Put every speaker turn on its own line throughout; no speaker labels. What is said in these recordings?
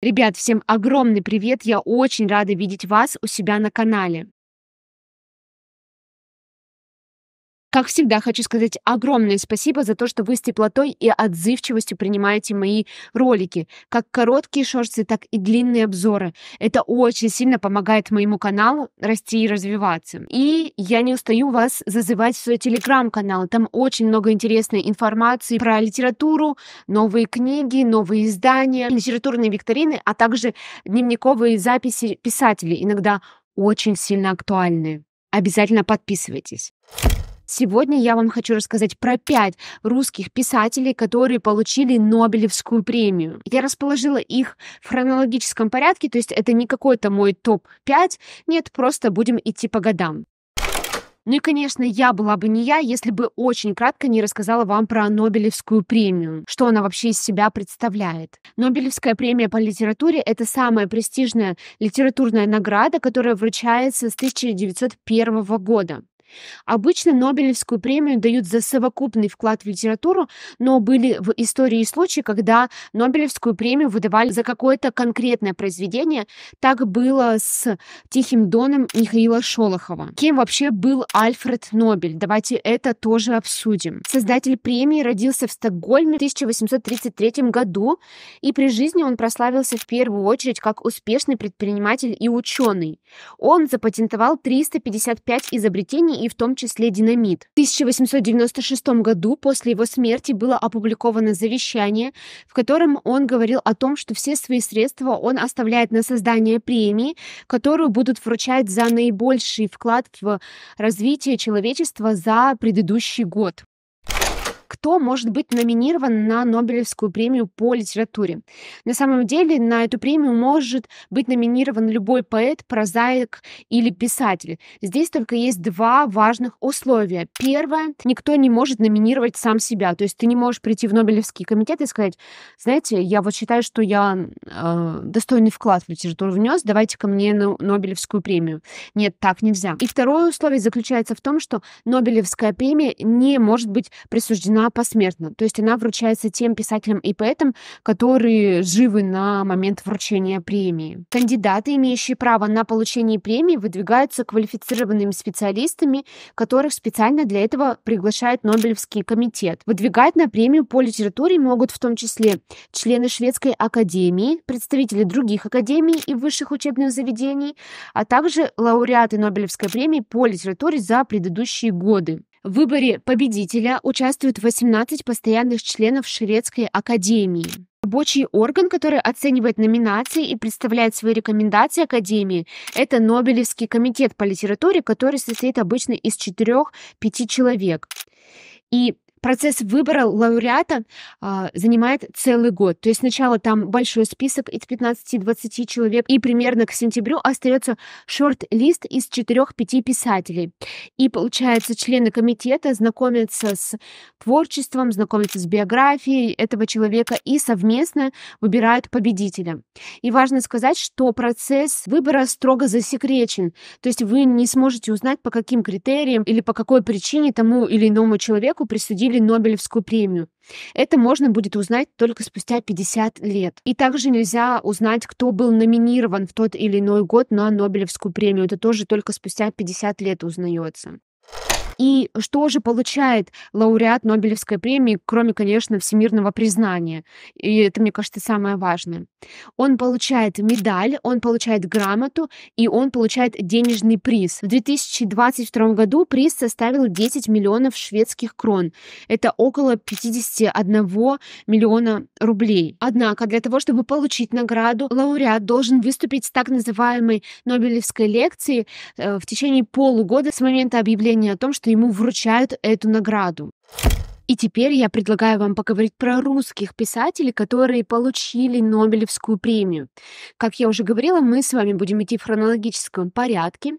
Ребят, всем огромный привет! Я очень рада видеть вас у себя на канале. Как всегда, хочу сказать огромное спасибо за то, что вы с теплотой и отзывчивостью принимаете мои ролики, как короткие шорты, так и длинные обзоры. Это очень сильно помогает моему каналу расти и развиваться. И я не устаю вас зазывать в свой телеграм-канал. Там очень много интересной информации про литературу, новые книги, новые издания, литературные викторины, а также дневниковые записи писателей, иногда очень сильно актуальные. Обязательно подписывайтесь. Сегодня я вам хочу рассказать про пять русских писателей, которые получили Нобелевскую премию. Я расположила их в хронологическом порядке, то есть это не какой-то мой топ-5, нет, просто будем идти по годам. Ну и, конечно, я была бы не я, если бы очень кратко не рассказала вам про Нобелевскую премию, что она вообще из себя представляет. Нобелевская премия по литературе — это самая престижная литературная награда, которая вручается с 1901 года. Обычно Нобелевскую премию дают за совокупный вклад в литературу, но были в истории случаи, когда Нобелевскую премию выдавали за какое-то конкретное произведение. Так было с «Тихим доном» Михаила Шолохова. Кем вообще был Альфред Нобель? Давайте это тоже обсудим. Создатель премии родился в Стокгольме в 1833 году, и при жизни он прославился в первую очередь как успешный предприниматель и ученый. Он запатентовал 355 изобретений и в том числе динамит. В 1896 году после его смерти было опубликовано завещание, в котором он говорил о том, что все свои средства он оставляет на создание премии, которую будут вручать за наибольший вклад в развитие человечества за предыдущий год кто может быть номинирован на Нобелевскую премию по литературе. На самом деле на эту премию может быть номинирован любой поэт, прозаик или писатель. Здесь только есть два важных условия. Первое, никто не может номинировать сам себя, то есть ты не можешь прийти в Нобелевский комитет и сказать, знаете, я вот считаю, что я э, достойный вклад в литературу внес, давайте ко мне на Нобелевскую премию. Нет, так нельзя. И второе условие заключается в том, что Нобелевская премия не может быть присуждена посмертно, То есть она вручается тем писателям и поэтам, которые живы на момент вручения премии. Кандидаты, имеющие право на получение премии, выдвигаются квалифицированными специалистами, которых специально для этого приглашает Нобелевский комитет. Выдвигать на премию по литературе могут в том числе члены Шведской академии, представители других академий и высших учебных заведений, а также лауреаты Нобелевской премии по литературе за предыдущие годы. В выборе победителя участвуют 18 постоянных членов Шведской академии. Рабочий орган, который оценивает номинации и представляет свои рекомендации Академии, это Нобелевский комитет по литературе, который состоит обычно из 4-5 человек. И Процесс выбора лауреата а, занимает целый год. То есть сначала там большой список из 15-20 человек, и примерно к сентябрю остается шорт-лист из 4-5 писателей. И получается, члены комитета знакомятся с творчеством, знакомятся с биографией этого человека и совместно выбирают победителя. И важно сказать, что процесс выбора строго засекречен. То есть вы не сможете узнать, по каким критериям или по какой причине тому или иному человеку присудили получили Нобелевскую премию. Это можно будет узнать только спустя 50 лет. И также нельзя узнать, кто был номинирован в тот или иной год на Нобелевскую премию. Это тоже только спустя 50 лет узнается. И что же получает лауреат Нобелевской премии, кроме, конечно, всемирного признания? И это, мне кажется, самое важное. Он получает медаль, он получает грамоту и он получает денежный приз. В 2022 году приз составил 10 миллионов шведских крон. Это около 51 миллиона рублей. Однако для того, чтобы получить награду, лауреат должен выступить с так называемой Нобелевской лекцией э, в течение полугода с момента объявления о том, что что ему вручают эту награду. И теперь я предлагаю вам поговорить про русских писателей, которые получили Нобелевскую премию. Как я уже говорила, мы с вами будем идти в хронологическом порядке.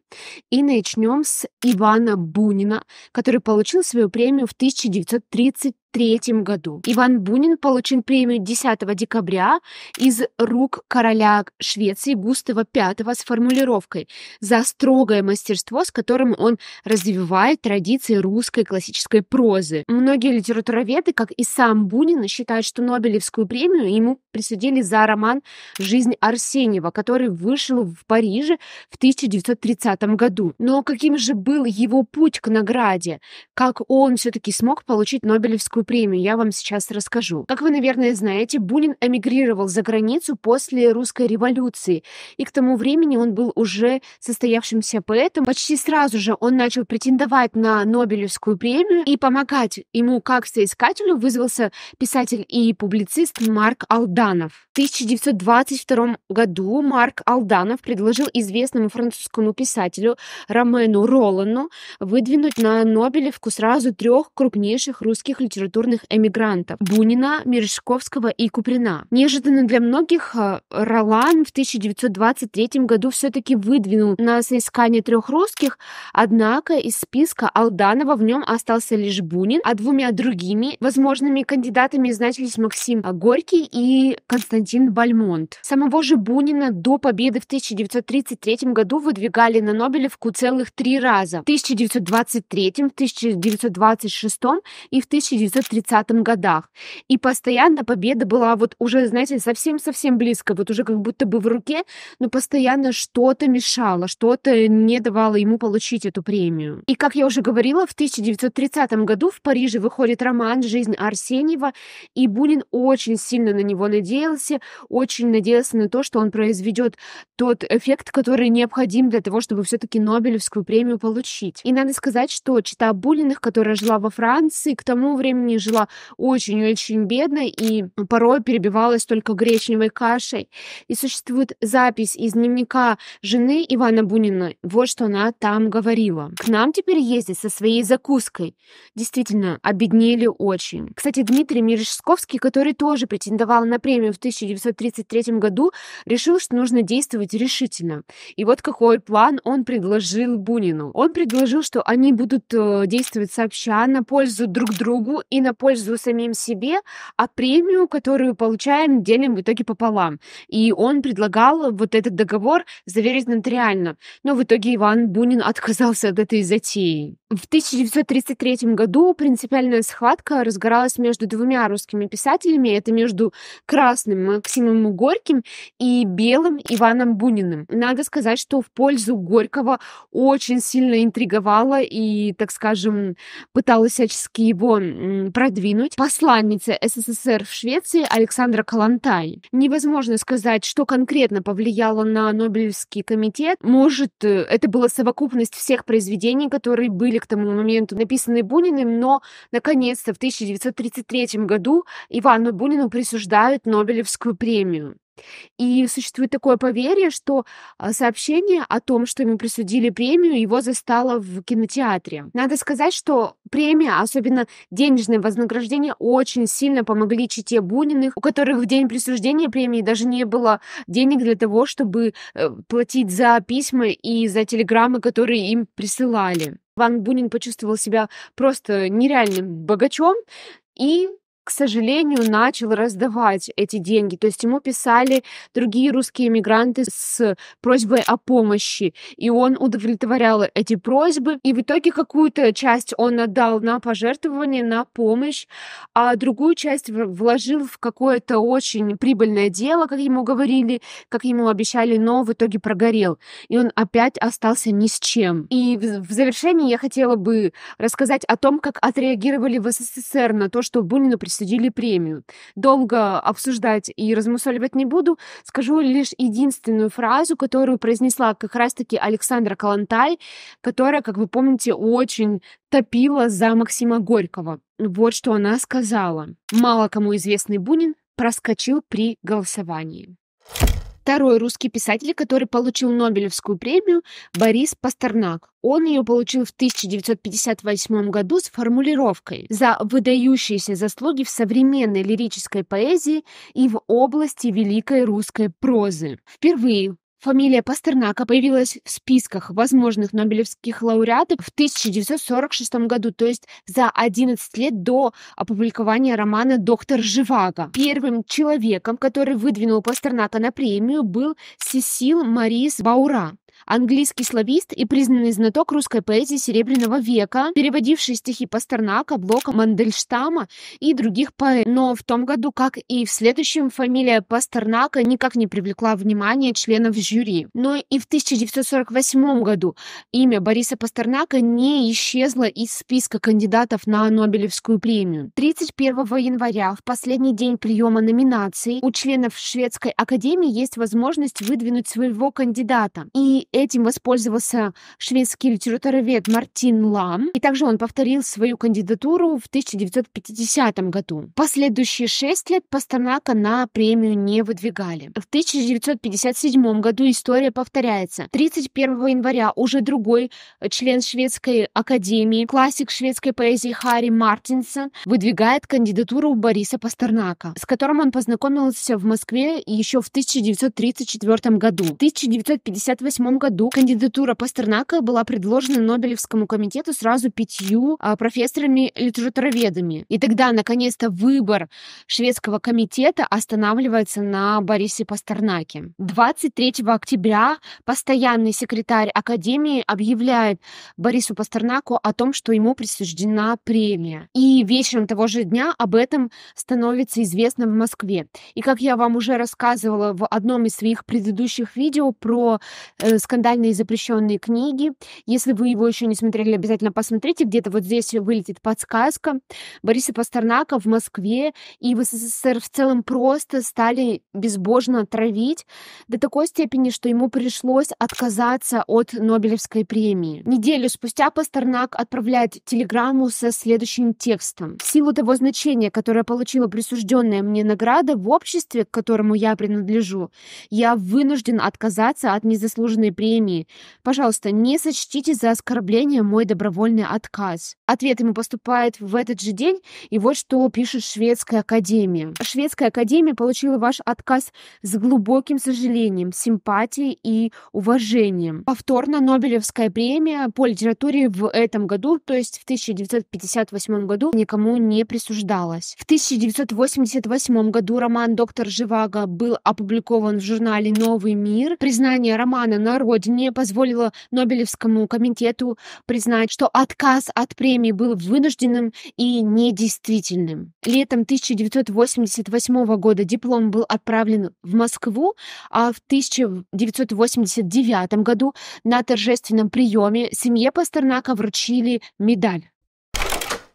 И начнем с Ивана Бунина, который получил свою премию в 1930. 1973 году. Иван Бунин получил премию 10 декабря из рук короля Швеции Густава V с формулировкой «за строгое мастерство, с которым он развивает традиции русской классической прозы». Многие литературоведы, как и сам Бунин, считают, что Нобелевскую премию ему присудили за роман «Жизнь Арсеньева», который вышел в Париже в 1930 году. Но каким же был его путь к награде? Как он все-таки смог получить Нобелевскую Нобелевскую премию, я вам сейчас расскажу. Как вы, наверное, знаете, Бунин эмигрировал за границу после русской революции, и к тому времени он был уже состоявшимся поэтом. Почти сразу же он начал претендовать на Нобелевскую премию, и помогать ему как соискателю вызвался писатель и публицист Марк Алданов. В 1922 году Марк Алданов предложил известному французскому писателю Ромену Ролану выдвинуть на Нобелевку сразу трех крупнейших русских литературных культурных эмигрантов Бунина, Мережковского и Куприна. Неожиданно для многих э, Ролан в 1923 году все-таки выдвинул на соискание трех русских, однако из списка Алданова в нем остался лишь Бунин, а двумя другими возможными кандидатами значились Максим Горький и Константин Бальмонт. Самого же Бунина до победы в 1933 году выдвигали на Нобелевку целых три раза. В 1923, в 1926 и в 19 1930 годах. И постоянно победа была вот уже, знаете, совсем-совсем близко, вот уже как будто бы в руке, но постоянно что-то мешало, что-то не давало ему получить эту премию. И, как я уже говорила, в 1930 году в Париже выходит роман «Жизнь Арсеньева», и Бунин очень сильно на него надеялся, очень надеялся на то, что он произведет тот эффект, который необходим для того, чтобы все-таки Нобелевскую премию получить. И надо сказать, что читая Булиных, которая жила во Франции, к тому времени Германии жила очень-очень бедно и порой перебивалась только гречневой кашей. И существует запись из дневника жены Ивана Бунина. Вот что она там говорила. «К нам теперь ездит со своей закуской. Действительно, обеднели очень». Кстати, Дмитрий Мережковский, который тоже претендовал на премию в 1933 году, решил, что нужно действовать решительно. И вот какой план он предложил Бунину. Он предложил, что они будут э, действовать сообща на пользу друг другу и на пользу самим себе, а премию, которую получаем, делим в итоге пополам. И он предлагал вот этот договор заверить нотариально. Но в итоге Иван Бунин отказался от этой затеи. В 1933 году принципиальная схватка разгоралась между двумя русскими писателями. Это между красным Максимом Горьким и белым Иваном Буниным. Надо сказать, что в пользу Горького очень сильно интриговала и, так скажем, пыталась всячески его продвинуть посланница СССР в Швеции Александра Калантай. Невозможно сказать, что конкретно повлияло на Нобелевский комитет. Может, э, это была совокупность всех произведений, которые были к тому моменту написаны Буниным, но, наконец-то, в 1933 году Ивану Бунину присуждают Нобелевскую премию. И существует такое поверье, что а, сообщение о том, что ему присудили премию, его застало в кинотеатре. Надо сказать, что премия, особенно денежные вознаграждения, очень сильно помогли чите Буниных, у которых в день присуждения премии даже не было денег для того, чтобы э, платить за письма и за телеграммы, которые им присылали. Ван Бунин почувствовал себя просто нереальным богачом и к сожалению, начал раздавать эти деньги. То есть ему писали другие русские эмигранты с просьбой о помощи, и он удовлетворял эти просьбы. И в итоге какую-то часть он отдал на пожертвование, на помощь, а другую часть вложил в какое-то очень прибыльное дело, как ему говорили, как ему обещали, но в итоге прогорел. И он опять остался ни с чем. И в завершении я хотела бы рассказать о том, как отреагировали в СССР на то, что Бунину присутствовали присудили премию. Долго обсуждать и размусоливать не буду. Скажу лишь единственную фразу, которую произнесла как раз-таки Александра Калантай, которая, как вы помните, очень топила за Максима Горького. Вот что она сказала. Мало кому известный Бунин проскочил при голосовании. Второй русский писатель, который получил Нобелевскую премию, Борис Пастернак. Он ее получил в 1958 году с формулировкой «За выдающиеся заслуги в современной лирической поэзии и в области великой русской прозы». Впервые Фамилия Пастернака появилась в списках возможных нобелевских лауреатов в 1946 году, то есть за 11 лет до опубликования романа «Доктор Живаго». Первым человеком, который выдвинул Пастернака на премию, был Сесил Марис Баура английский словист и признанный знаток русской поэзии Серебряного века, переводивший стихи Пастернака, Блока, Мандельштама и других поэт. Но в том году, как и в следующем, фамилия Пастернака никак не привлекла внимание членов жюри. Но и в 1948 году имя Бориса Пастернака не исчезло из списка кандидатов на Нобелевскую премию. 31 января, в последний день приема номинаций, у членов Шведской академии есть возможность выдвинуть своего кандидата. И этим воспользовался шведский литературовед Мартин Лам, и также он повторил свою кандидатуру в 1950 году. Последующие шесть лет Пастернака на премию не выдвигали. В 1957 году история повторяется. 31 января уже другой член шведской академии, классик шведской поэзии Харри Мартинсон, выдвигает кандидатуру Бориса Пастернака, с которым он познакомился в Москве еще в 1934 году. В 1958 году кандидатура Пастернака была предложена Нобелевскому комитету сразу пятью а, профессорами-литературоведами. И тогда, наконец-то, выбор шведского комитета останавливается на Борисе Пастернаке. 23 октября постоянный секретарь Академии объявляет Борису Пастернаку о том, что ему присуждена премия. И вечером того же дня об этом становится известно в Москве. И как я вам уже рассказывала в одном из своих предыдущих видео про э, скандальные запрещенные книги. Если вы его еще не смотрели, обязательно посмотрите. Где-то вот здесь вылетит подсказка. Бориса Пастернака в Москве и в СССР в целом просто стали безбожно травить до такой степени, что ему пришлось отказаться от Нобелевской премии. Неделю спустя Пастернак отправляет телеграмму со следующим текстом. В силу того значения, которое получила присужденная мне награда в обществе, к которому я принадлежу, я вынужден отказаться от незаслуженной премии. Пожалуйста, не сочтите за оскорбление мой добровольный отказ. Ответ ему поступает в этот же день, и вот что пишет Шведская Академия. Шведская Академия получила ваш отказ с глубоким сожалением, симпатией и уважением. Повторно Нобелевская премия по литературе в этом году, то есть в 1958 году, никому не присуждалась. В 1988 году роман «Доктор Живаго» был опубликован в журнале «Новый мир». Признание романа на Родине позволило Нобелевскому комитету признать, что отказ от премии был вынужденным и недействительным. Летом 1988 года диплом был отправлен в Москву, а в 1989 году на торжественном приеме семье Пастернака вручили медаль.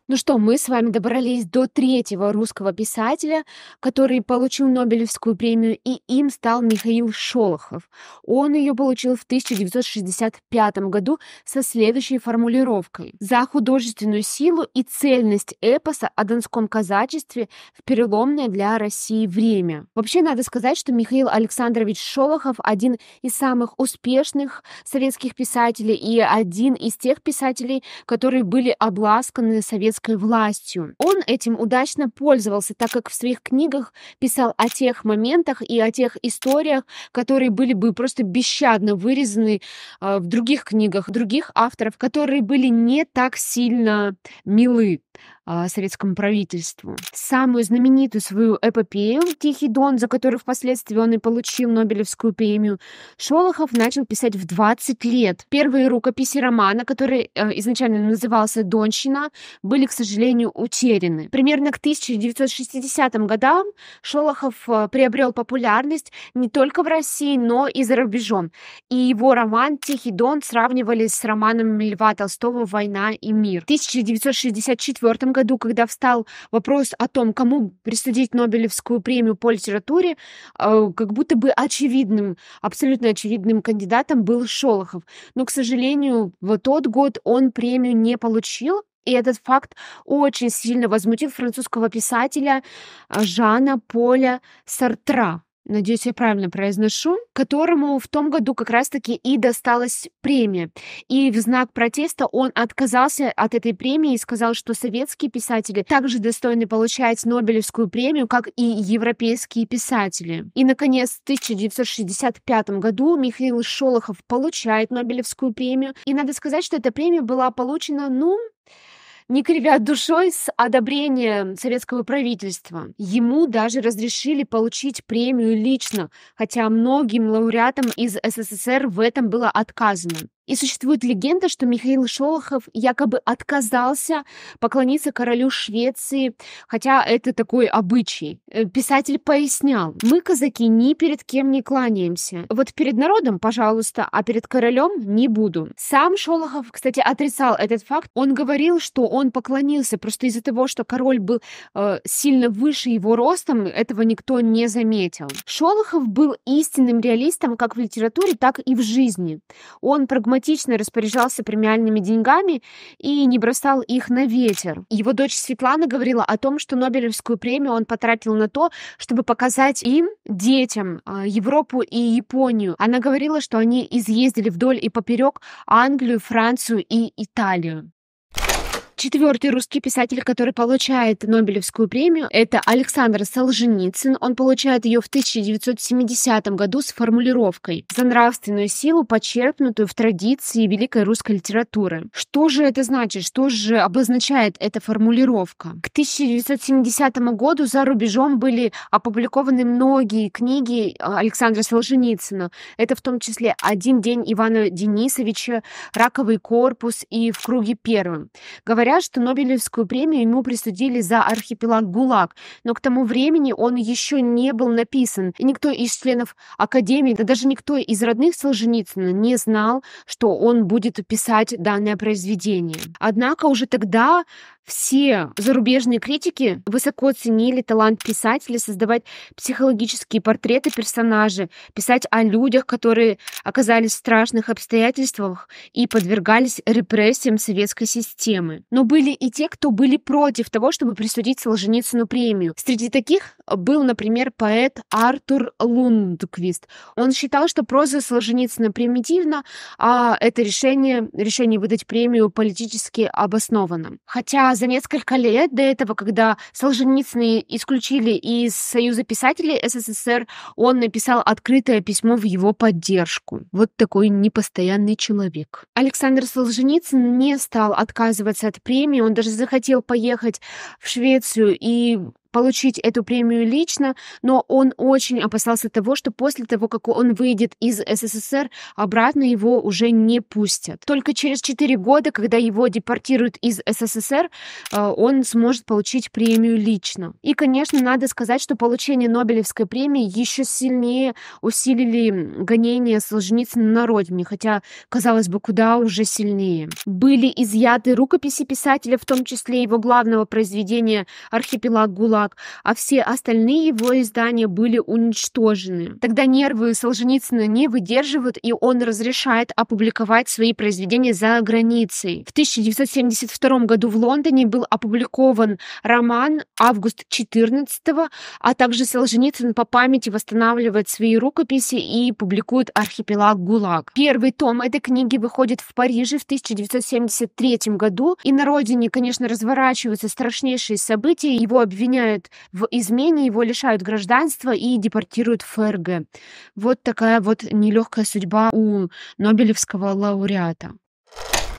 Ну что, мы с вами добрались до третьего русского писателя, который получил Нобелевскую премию, и им стал Михаил Шолохов. Он ее получил в 1965 году со следующей формулировкой. «За художественную силу и цельность эпоса о донском казачестве в переломное для России время». Вообще, надо сказать, что Михаил Александрович Шолохов один из самых успешных советских писателей и один из тех писателей, которые были обласканы советским советской властью. Он этим удачно пользовался, так как в своих книгах писал о тех моментах и о тех историях, которые были бы просто бесщадно вырезаны э, в других книгах, других авторов, которые были не так сильно милы а, советскому правительству. Самую знаменитую свою эпопею «Тихий дон», за которую впоследствии он и получил Нобелевскую премию, Шолохов начал писать в 20 лет. Первые рукописи романа, который э, изначально назывался «Донщина», были, к сожалению, утеряны. Примерно к 1960 годам Шолохов э, приобрел популярность не только в России, но и за рубежом. И его роман «Тихий дон» сравнивали с романом Льва Толстого «Война и мир». В 1964 году, когда встал вопрос о том, кому присудить Нобелевскую премию по литературе, э, как будто бы очевидным, абсолютно очевидным кандидатом был Шолохов. Но, к сожалению, в тот год он премию не получил, и этот факт очень сильно возмутил французского писателя э, Жана Поля Сартра надеюсь, я правильно произношу, которому в том году как раз-таки и досталась премия. И в знак протеста он отказался от этой премии и сказал, что советские писатели также достойны получать Нобелевскую премию, как и европейские писатели. И, наконец, в 1965 году Михаил Шолохов получает Нобелевскую премию. И надо сказать, что эта премия была получена, ну, не кривя душой, с одобрением советского правительства. Ему даже разрешили получить премию лично, хотя многим лауреатам из СССР в этом было отказано. И существует легенда, что Михаил Шолохов якобы отказался поклониться королю Швеции, хотя это такой обычай. Э, писатель пояснял, мы, казаки, ни перед кем не кланяемся. Вот перед народом, пожалуйста, а перед королем не буду. Сам Шолохов, кстати, отрицал этот факт. Он говорил, что он поклонился просто из-за того, что король был э, сильно выше его ростом, этого никто не заметил. Шолохов был истинным реалистом как в литературе, так и в жизни. Он прагматически прагматично распоряжался премиальными деньгами и не бросал их на ветер. Его дочь Светлана говорила о том, что Нобелевскую премию он потратил на то, чтобы показать им, детям, э, Европу и Японию. Она говорила, что они изъездили вдоль и поперек Англию, Францию и Италию. Четвертый русский писатель, который получает Нобелевскую премию, это Александр Солженицын. Он получает ее в 1970 году с формулировкой «За нравственную силу, почерпнутую в традиции великой русской литературы». Что же это значит? Что же обозначает эта формулировка? К 1970 году за рубежом были опубликованы многие книги э, Александра Солженицына. Это в том числе «Один день Ивана Денисовича», «Раковый корпус» и «В круге первым». Говоря Говорят, что Нобелевскую премию ему присудили за архипелаг ГУЛАГ, но к тому времени он еще не был написан, и никто из членов Академии, да даже никто из родных Солженицына не знал, что он будет писать данное произведение. Однако уже тогда все зарубежные критики высоко оценили талант писателя создавать психологические портреты персонажей, писать о людях, которые оказались в страшных обстоятельствах и подвергались репрессиям советской системы. Но были и те, кто были против того, чтобы присудить Солженицыну премию. Среди таких был, например, поэт Артур Лундквист. Он считал, что проза Солженицына примитивна, а это решение, решение выдать премию политически обосновано. Хотя а за несколько лет до этого, когда Солженицын исключили из Союза писателей СССР, он написал открытое письмо в его поддержку. Вот такой непостоянный человек. Александр Солженицын не стал отказываться от премии, он даже захотел поехать в Швецию и получить эту премию лично, но он очень опасался того, что после того, как он выйдет из СССР, обратно его уже не пустят. Только через 4 года, когда его депортируют из СССР, э, он сможет получить премию лично. И, конечно, надо сказать, что получение Нобелевской премии еще сильнее усилили гонения Солженицына на родине, хотя, казалось бы, куда уже сильнее. Были изъяты рукописи писателя, в том числе его главного произведения «Архипелаг ГУЛАГ», враг, а все остальные его издания были уничтожены. Тогда нервы Солженицына не выдерживают, и он разрешает опубликовать свои произведения за границей. В 1972 году в Лондоне был опубликован роман «Август 14», а также Солженицын по памяти восстанавливает свои рукописи и публикует «Архипелаг ГУЛАГ». Первый том этой книги выходит в Париже в 1973 году, и на родине, конечно, разворачиваются страшнейшие события, его обвиняют обвиняют в измене, его лишают гражданства и депортируют в ФРГ. Вот такая вот нелегкая судьба у Нобелевского лауреата.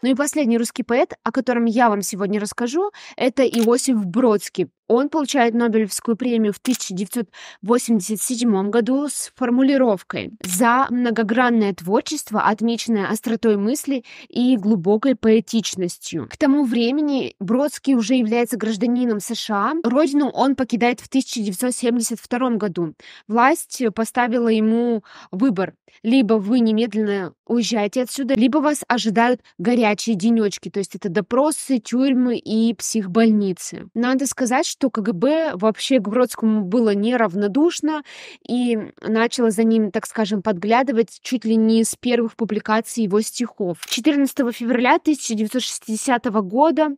Ну и последний русский поэт, о котором я вам сегодня расскажу, это Иосиф Бродский. Он получает Нобелевскую премию в 1987 году с формулировкой «За многогранное творчество, отмеченное остротой мысли и глубокой поэтичностью». К тому времени Бродский уже является гражданином США. Родину он покидает в 1972 году. Власть поставила ему выбор. Либо вы немедленно уезжаете отсюда, либо вас ожидают горячие денечки. То есть это допросы, тюрьмы и психбольницы. Надо сказать, что что КГБ вообще к Бродскому было неравнодушно и начало за ним, так скажем, подглядывать чуть ли не с первых публикаций его стихов. 14 февраля 1960 года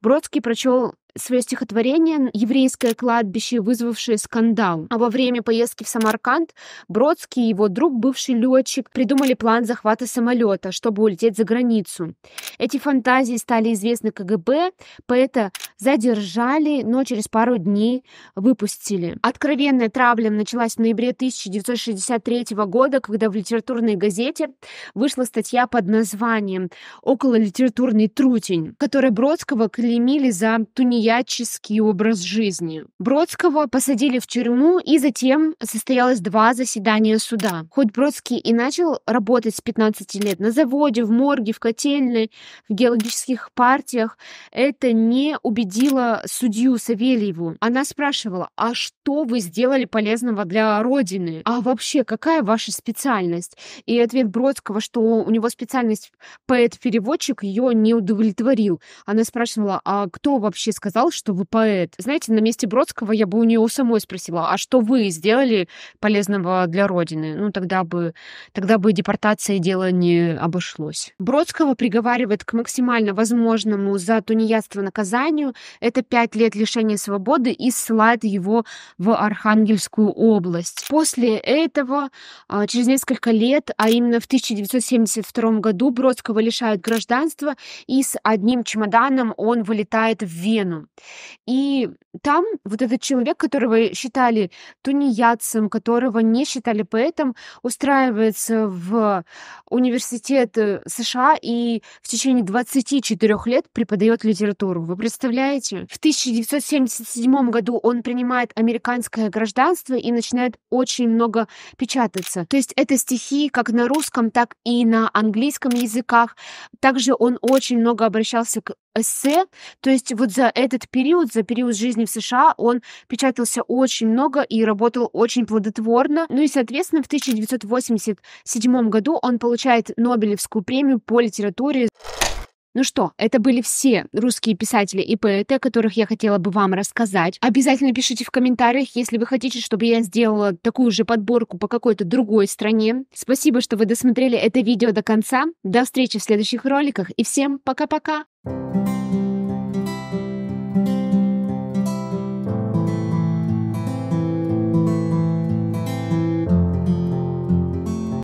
Бродский прочел свое стихотворение «Еврейское кладбище», вызвавшее скандал. А во время поездки в Самарканд Бродский и его друг, бывший летчик, придумали план захвата самолета, чтобы улететь за границу. Эти фантазии стали известны КГБ, поэта задержали, но через пару дней выпустили. Откровенная травля началась в ноябре 1963 года, когда в литературной газете вышла статья под названием «Около литературный трутень», которая Бродского клеймили за тунеядство маньяческий образ жизни. Бродского посадили в тюрьму, и затем состоялось два заседания суда. Хоть Бродский и начал работать с 15 лет на заводе, в морге, в котельной, в геологических партиях, это не убедило судью Савельеву. Она спрашивала, а что вы сделали полезного для Родины? А вообще, какая ваша специальность? И ответ Бродского, что у него специальность поэт-переводчик, ее не удовлетворил. Она спрашивала, а кто вообще сказал, сказал, что вы поэт. Знаете, на месте Бродского я бы у нее самой спросила, а что вы сделали полезного для Родины? Ну, тогда бы, тогда бы депортация дело не обошлось. Бродского приговаривает к максимально возможному за тунеядство наказанию. Это пять лет лишения свободы и ссылает его в Архангельскую область. После этого, а, через несколько лет, а именно в 1972 году, Бродского лишают гражданства, и с одним чемоданом он вылетает в Вену. И там вот этот человек, которого считали тунеядцем, которого не считали поэтом, устраивается в университет э, США и в течение 24 лет преподает литературу. Вы представляете? В 1977 году он принимает американское гражданство и начинает очень много печататься. То есть это стихи как на русском, так и на английском языках. Также он очень много обращался к эссе. То есть вот за этот период, за период жизни в США он печатался очень много и работал очень плодотворно. Ну и, соответственно, в 1987 году он получает Нобелевскую премию по литературе. Ну что, это были все русские писатели и поэты, о которых я хотела бы вам рассказать. Обязательно пишите в комментариях, если вы хотите, чтобы я сделала такую же подборку по какой-то другой стране. Спасибо, что вы досмотрели это видео до конца. До встречи в следующих роликах и всем пока-пока! Música